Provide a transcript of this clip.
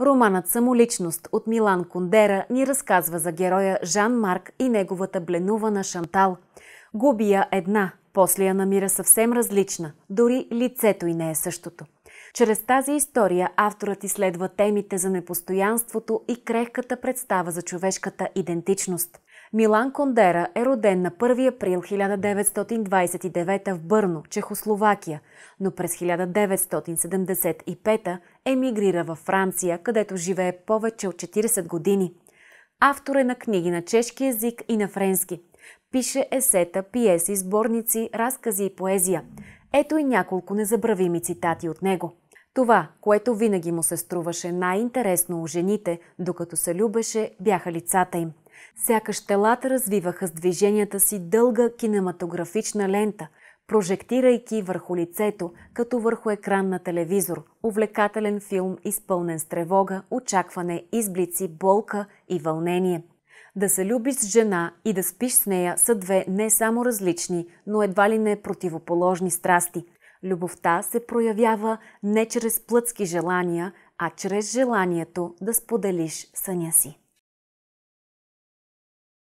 Романът «Самоличност» от Милан Кундера ни разказва за героя Жан Марк и неговата бленувана Шантал. Губи я една, после я намира съвсем различна, дори лицето й не е същото. Чрез тази история авторът изследва темите за непостоянството и крехката представа за човешката идентичност – Милан Кондера е роден на 1 април 1929 в Бърно, Чехословакия, но през 1975 емигрира във Франция, където живее повече от 40 години. Автор е на книги на чешки език и на френски. Пише есета, пиеси, сборници, разкази и поезия. Ето и няколко незабравими цитати от него. Това, което винаги му се струваше най-интересно у жените, докато се любеше, бяха лицата им – Сякаш телата развиваха с движенията си дълга кинематографична лента, прожектирайки върху лицето, като върху екран на телевизор, увлекателен филм, изпълнен с тревога, очакване, изблици, болка и вълнение. Да се любиш с жена и да спиш с нея са две не само различни, но едва ли не противоположни страсти. Любовта се проявява не чрез плътски желания, а чрез желанието да споделиш съня си.